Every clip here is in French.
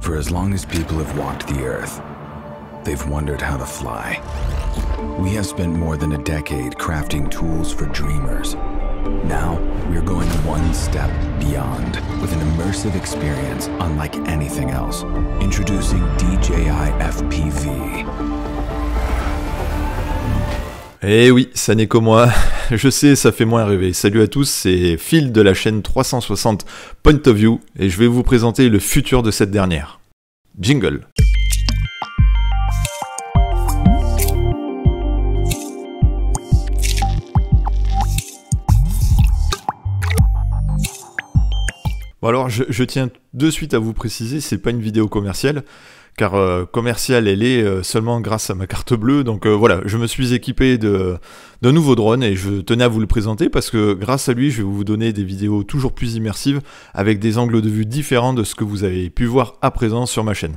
For as long as people have walked the Earth, they've wondered how to fly. We have spent more than a decade crafting tools for dreamers. Now, we're going one step beyond with an immersive experience unlike anything else. Introducing DJI FPV. Eh oui, ça n'est que moi. Je sais, ça fait moins rêver. Salut à tous, c'est Phil de la chaîne 360 Point of View et je vais vous présenter le futur de cette dernière. Jingle. Bon alors, je, je tiens de suite à vous préciser, c'est pas une vidéo commerciale car euh, commercial, commerciale elle est euh, seulement grâce à ma carte bleue. Donc euh, voilà, je me suis équipé de d'un nouveau drone et je tenais à vous le présenter parce que grâce à lui, je vais vous donner des vidéos toujours plus immersives avec des angles de vue différents de ce que vous avez pu voir à présent sur ma chaîne.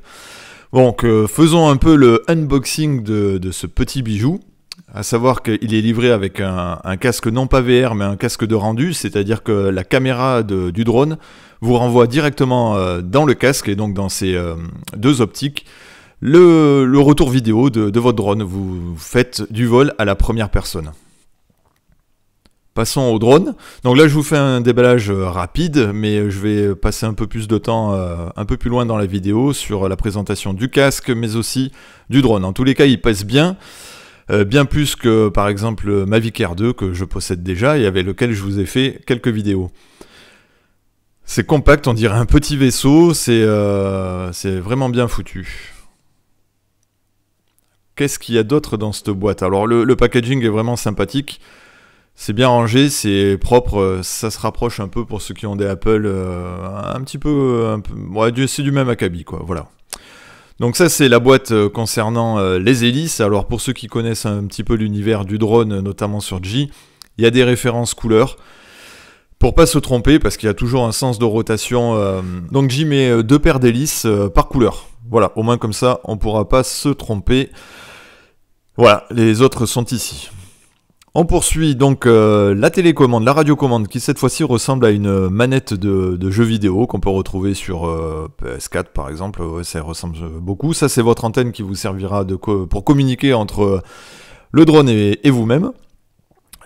Donc faisons un peu le unboxing de ce petit bijou. À savoir qu'il est livré avec un, casque non pas VR mais un casque de rendu, c'est-à-dire que la caméra du drone vous renvoie directement euh, dans le casque et donc dans ces euh, deux optiques le, retour vidéo de, votre drone. Vous faites du vol à la première personne. Passons au drone. Donc là, je vous fais un déballage euh, rapide, mais je vais passer un peu plus de temps, un peu plus loin dans la vidéo sur la présentation du casque, mais aussi du drone. En tous les cas, il passe bien. Euh, bien plus que par exemple Mavic Air 2 que je possède déjà et avec lequel je vous ai fait quelques vidéos. C'est compact, on dirait un petit vaisseau, c'est euh, vraiment bien foutu. Qu'est-ce qu'il y a d'autre dans cette boîte Alors le, packaging est vraiment sympathique, c'est bien rangé, c'est propre, ça se rapproche un peu pour ceux qui ont des Apple, euh, un petit peu, peu c'est du même acabit quoi, voilà. Donc ça c'est la boîte euh, concernant euh, les hélices. Alors pour ceux qui connaissent un petit peu l'univers du drone, euh, notamment sur J, il y a des références couleurs. Pour pas se tromper, parce qu'il y a toujours un sens de rotation. donc J met deux paires d'hélices par couleur. Voilà, au moins comme ça on pourra pas se tromper. Voilà, les autres sont ici. On poursuit donc euh, la télécommande, la radiocommande, qui cette fois-ci ressemble à une manette de, jeu vidéo qu'on peut retrouver sur euh, PS4 par exemple, ça ressemble euh, beaucoup. Ça c'est votre antenne qui vous servira de pour communiquer entre le drone et, vous-même.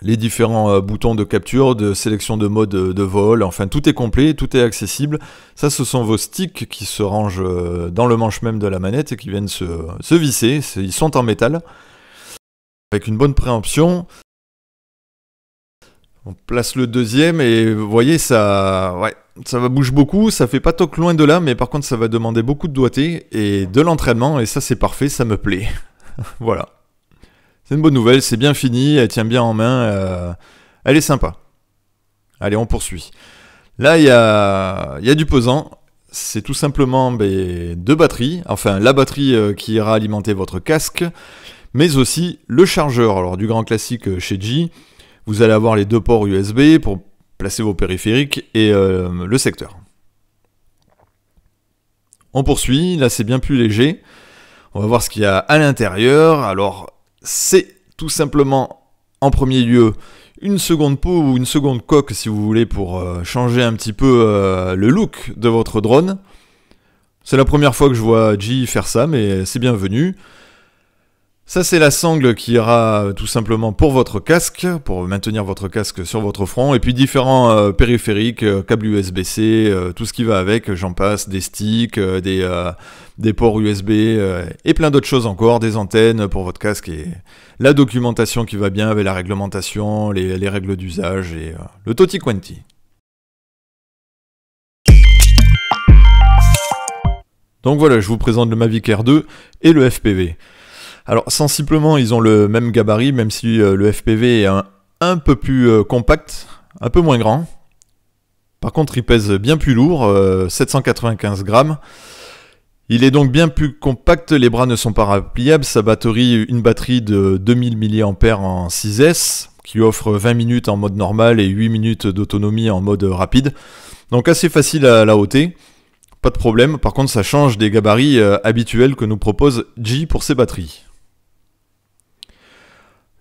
Les différents boutons de capture, de sélection de mode de vol, enfin tout est complet, tout est accessible. Ça ce sont vos sticks qui se rangent dans le manche même de la manette et qui viennent se, se visser, ils sont en métal. Avec une bonne préemption, on place le deuxième et vous voyez, ça, ça va bouge beaucoup, ça fait pas toc loin de là, mais par contre ça va demander beaucoup de doigté et de l'entraînement, et ça c'est parfait, ça me plaît. voilà. C'est une bonne nouvelle, c'est bien fini, elle tient bien en main, euh, elle est sympa. Allez, on poursuit. Là, il y a, y a du pesant, c'est tout simplement ben, deux batteries, enfin la batterie euh, qui ira alimenter votre casque, mais aussi le chargeur, alors du grand classique euh, chez G, vous allez avoir les deux ports USB pour placer vos périphériques et euh, le secteur. On poursuit, là c'est bien plus léger. On va voir ce qu'il y a à l'intérieur. Alors c'est tout simplement en premier lieu une seconde peau ou une seconde coque si vous voulez pour euh, changer un petit peu euh, le look de votre drone. C'est la première fois que je vois G faire ça mais c'est bienvenu. Ça, c'est la sangle qui ira euh, tout simplement pour votre casque, pour maintenir votre casque sur votre front, et puis différents euh, périphériques, euh, câbles USB-C, tout ce qui va avec, j'en passe, des sticks, des, ports USB, et plein d'autres choses encore, des antennes pour votre casque, et la documentation qui va bien avec la réglementation, les, les règles d'usage, et le Toti Quanti. Donc voilà, je vous présente le Mavic Air 2 et le FPV. Alors sensiblement, ils ont le même gabarit, même si euh, le FPV est un, peu plus euh, compact, un peu moins grand. Par contre, il pèse bien plus lourd, 795 euh, grammes. Il est donc bien plus compact, les bras ne sont pas repliables, sa batterie, une batterie de 2000 mAh en 6S, qui offre 20 minutes en mode normal et 8 minutes d'autonomie en mode rapide. Donc assez facile à la ôter, pas de problème, par contre ça change des gabarits habituels que nous propose G pour ses batteries.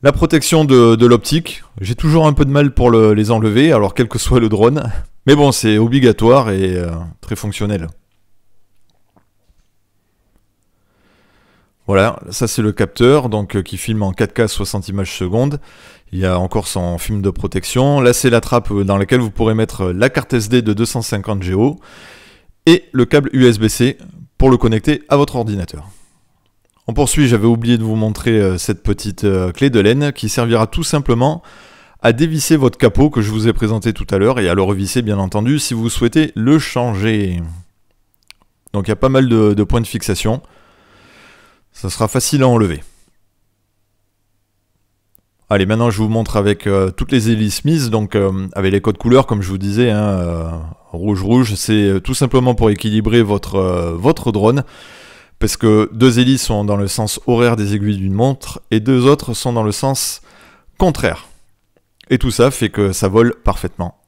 La protection de, l'optique, j'ai toujours un peu de mal pour les enlever, alors quel que soit le drone. Mais bon, c'est obligatoire et euh, très fonctionnel. Voilà, ça c'est le capteur donc euh, qui filme en 4K 60 images secondes. Il y a encore son film de protection. Là c'est la trappe euh, dans laquelle vous pourrez mettre la carte SD de 250 Go et le câble USB-C pour le connecter à votre ordinateur. On poursuit, j'avais oublié de vous montrer euh, cette petite euh, clé de laine qui servira tout simplement à dévisser votre capot que je vous ai présenté tout à l'heure et à le revisser bien entendu si vous souhaitez le changer. Donc il y a pas mal de, points de fixation. Ça sera facile à enlever. Allez, maintenant je vous montre avec euh, toutes les hélices mises, donc avec les codes couleurs comme je vous disais, hein, rouge rouge, c'est tout simplement pour équilibrer votre, votre drone parce que deux hélices sont dans le sens horaire des aiguilles d'une montre et deux autres sont dans le sens contraire. Et tout ça fait que ça vole parfaitement.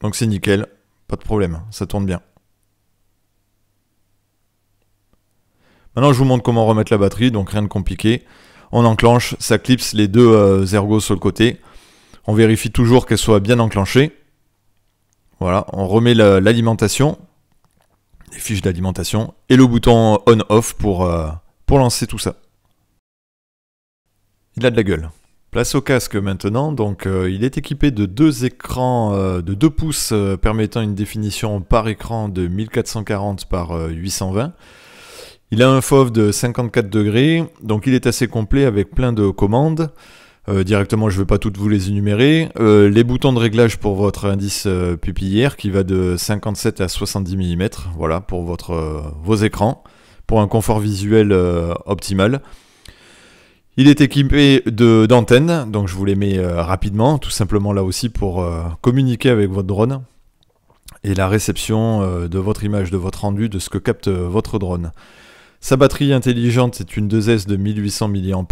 Donc c'est nickel, pas de problème, ça tourne bien. Maintenant je vous montre comment remettre la batterie, donc rien de compliqué. On enclenche, ça clipse les deux ergos euh, ergots sur le côté. On vérifie toujours qu'elle soit bien enclenchée. Voilà, on remet l'alimentation les fiches d'alimentation et le bouton on-off pour, euh, pour lancer tout ça. Il a de la gueule. Place au casque maintenant, donc euh, il est équipé de deux écrans euh, de 2 pouces permettant une définition par écran de 1440 par 820. Il a un FOV de 54 degrés, donc il est assez complet avec plein de commandes. Euh, directement, je ne vais pas toutes vous les énumérer. Euh, les boutons de réglage pour votre indice euh, pupillaire qui va de 57 à 70 mm, voilà, pour votre, vos écrans, pour un confort visuel optimal. Il est équipé d'antennes, donc je vous les mets rapidement, tout simplement là aussi pour communiquer avec votre drone et la réception de votre image, de votre rendu, de ce que capte votre drone. Sa batterie intelligente est une 2S de 1800 mAh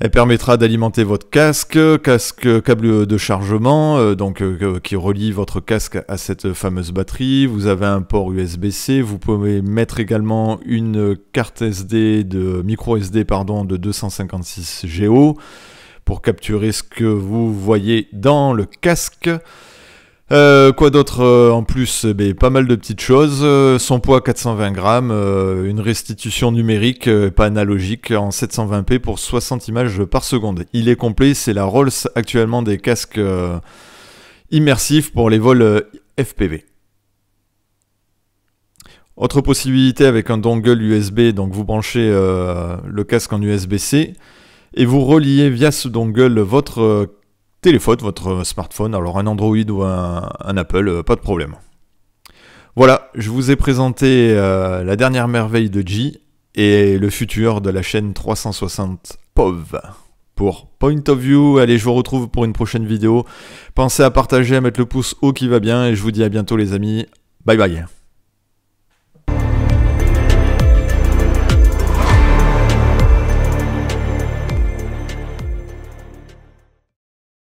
elle permettra d'alimenter votre casque, casque câble de chargement, euh, donc euh, qui relie votre casque à cette fameuse batterie. Vous avez un port USB-C. Vous pouvez mettre également une carte SD de micro SD pardon de 256 Go pour capturer ce que vous voyez dans le casque. Euh, quoi d'autre euh, en plus eh ben, Pas mal de petites choses. Euh, son poids 420 grammes, une restitution numérique, pas analogique, en 720p pour 60 images par seconde. Il est complet, c'est la Rolls actuellement des casques immersifs pour les vols FPV. Autre possibilité avec un dongle USB, donc vous branchez le casque en USB-C et vous reliez via ce dongle votre téléphone, votre smartphone, alors un Android ou un, Apple, euh, pas de problème. Voilà, je vous ai présenté euh, la dernière merveille de G et le futur de la chaîne 360 POV. Pour Point of View, allez, je vous retrouve pour une prochaine vidéo. Pensez à partager, à mettre le pouce haut qui va bien et je vous dis à bientôt les amis. Bye bye.